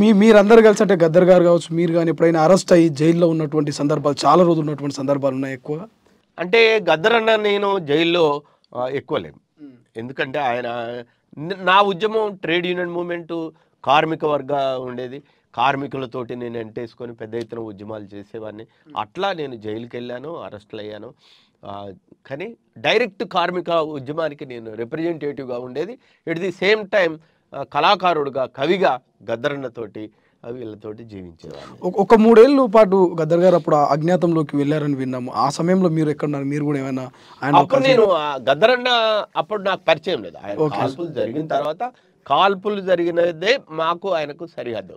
మీ మీరందరూ కలిసి అంటే గద్దర్ గారు కావచ్చు మీరు కానీ ఎప్పుడైనా అరెస్ట్ అయ్యి జైల్లో ఉన్నటువంటి సందర్భాలు చాలా రోజులు ఉన్నటువంటి సందర్భాలు ఉన్నాయి ఎక్కువ అంటే గద్దర్ అన్న నేను జైల్లో ఎక్కువ లేను ఎందుకంటే ఆయన నా ఉద్యమం ట్రేడ్ యూనియన్ మూమెంట్ కార్మిక వర్గ ఉండేది కార్మికులతోటి నేను ఎంటేసుకొని పెద్ద ఎత్తున ఉద్యమాలు చేసేవాడిని అట్లా నేను జైలుకి వెళ్ళాను అరెస్ట్లు అయ్యాను కానీ డైరెక్ట్ కార్మిక ఉద్యమానికి నేను రిప్రజెంటేటివ్గా ఉండేది ఎట్ ది సేమ్ టైం కళాకారుడుగా కవిగా గద్దరన్నతోటి వీళ్ళతోటి జీవించారు ఒక మూడేళ్ళు పాటు గద్దర్ గారు అప్పుడు అజ్ఞాతంలోకి వెళ్ళారని విన్నాము ఆ సమయంలో మీరు ఎక్కడ మీరు కూడా ఏమైనా ఆయన అప్పుడు నేను గద్దరన్న అప్పుడు నాకు పరిచయం లేదు ఆయన కాల్పులు జరిగిన తర్వాత కాల్పులు జరిగినదే మాకు ఆయనకు సరిహద్దు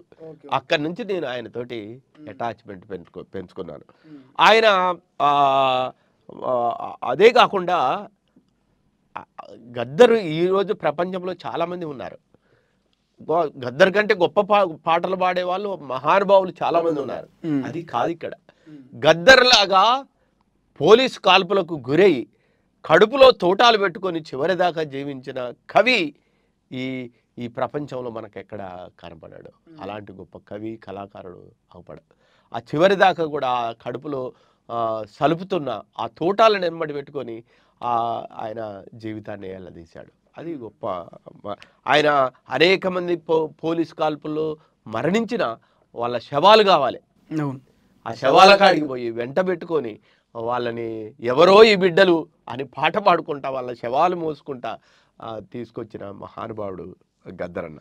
అక్కడి నుంచి నేను ఆయనతోటి అటాచ్మెంట్ పెంచుకో పెంచుకున్నాను ఆయన అదే కాకుండా గద్దరు ఈరోజు ప్రపంచంలో చాలామంది ఉన్నారు గద్దర్ కంటే గొప్ప పాటలు పాడే వాళ్ళు మహానుభావులు చాలా మంది ఉన్నారు అది కాదు ఇక్కడ గద్దర్ లాగా పోలీసు కాల్పులకు గురై కడుపులో తోటాలు పెట్టుకొని చివరిదాకా జీవించిన కవి ఈ ఈ ప్రపంచంలో మనకు ఎక్కడ కనపడాడు అలాంటి గొప్ప కవి కళాకారుడు అవపడ ఆ చివరిదాకా కూడా ఆ కడుపులో సలుపుతున్న ఆ తోటాలను వెంబడి పెట్టుకొని ఆయన జీవితాన్ని ఎలా తీశాడు అది గొప్ప ఆయన అనేక మంది పో పోలీస్ కాల్పుల్లో మరణించిన వాళ్ళ శవాలు కావాలి ఆ శవాల కాడికి పోయి వెంట పెట్టుకొని వాళ్ళని ఎవరో ఈ బిడ్డలు అని పాట పాడుకుంటా వాళ్ళ శవాలు మోసుకుంటా తీసుకొచ్చిన మహానుభావుడు గద్దరన్న